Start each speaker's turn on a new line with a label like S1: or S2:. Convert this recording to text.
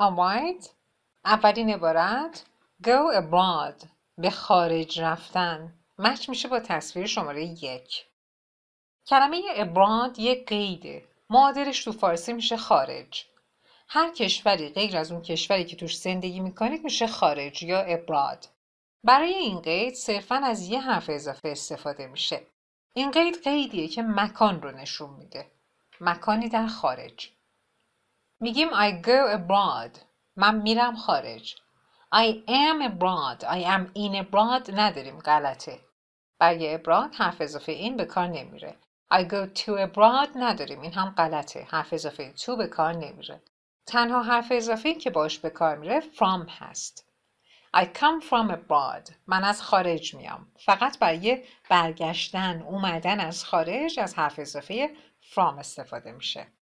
S1: آماید، اولین عبارت go abroad به خارج رفتن مچ میشه با تصویر شماره یک کلمه ابراد یک قیده معادلش تو فارسی میشه خارج هر کشوری غیر از اون کشوری که توش زندگی میکنید میشه خارج یا ابراد برای این قید صرفا از یه حرف اضافه استفاده میشه این قید قیدیه که مکان رو نشون میده مکانی در خارج میگیم I go abroad من میرم خارج I am abroad I am in abroad نداریم غلطه برای abroad حرف اضافه این به کار نمیره I go to abroad نداریم این هم غلطه حرف اضافه تو به کار نمیره تنها حرف اضافه که باش به کار میره from هست I come from abroad من از خارج میام فقط برای برگشتن اومدن از خارج از حرف اضافه from استفاده میشه